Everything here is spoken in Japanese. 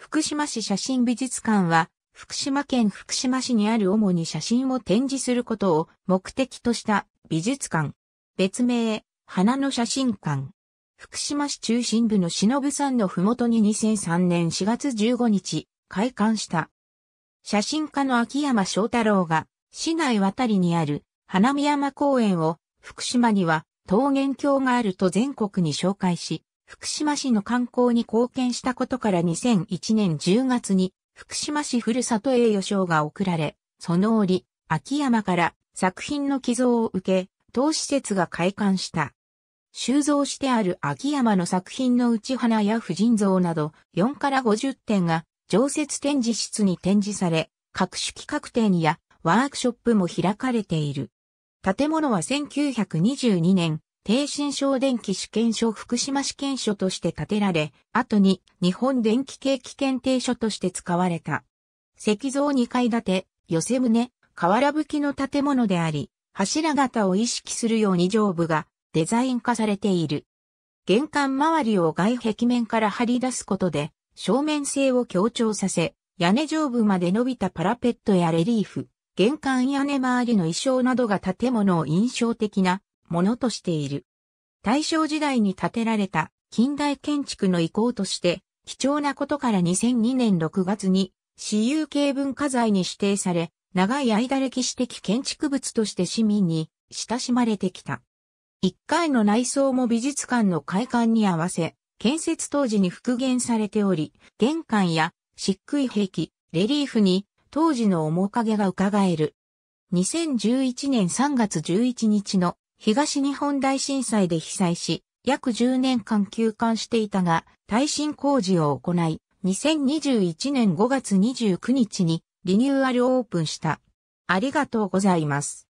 福島市写真美術館は、福島県福島市にある主に写真を展示することを目的とした美術館。別名、花の写真館。福島市中心部の忍山のふもとに2003年4月15日、開館した。写真家の秋山翔太郎が、市内渡りにある花見山公園を、福島には桃源郷があると全国に紹介し、福島市の観光に貢献したことから2001年10月に福島市ふるさと栄誉賞が贈られ、その折、秋山から作品の寄贈を受け、当施設が開館した。収蔵してある秋山の作品の内花や婦人像など4から50点が常設展示室に展示され、各種企画展やワークショップも開かれている。建物は1922年帝神省電気試験所福島試験所として建てられ、後に日本電気景気検定所として使われた。石像2階建て、寄せ棟、瓦吹きの建物であり、柱型を意識するように上部がデザイン化されている。玄関周りを外壁面から張り出すことで、正面性を強調させ、屋根上部まで伸びたパラペットやレリーフ、玄関屋根周りの衣装などが建物を印象的なものとしている。大正時代に建てられた近代建築の遺構として、貴重なことから2002年6月に私有形文化財に指定され、長い間歴史的建築物として市民に親しまれてきた。1階の内装も美術館の開館に合わせ、建設当時に復元されており、玄関や漆喰壁、レリーフに当時の面影が伺える。2011年3月11日の東日本大震災で被災し、約10年間休館していたが、耐震工事を行い、2021年5月29日にリニューアルオープンした。ありがとうございます。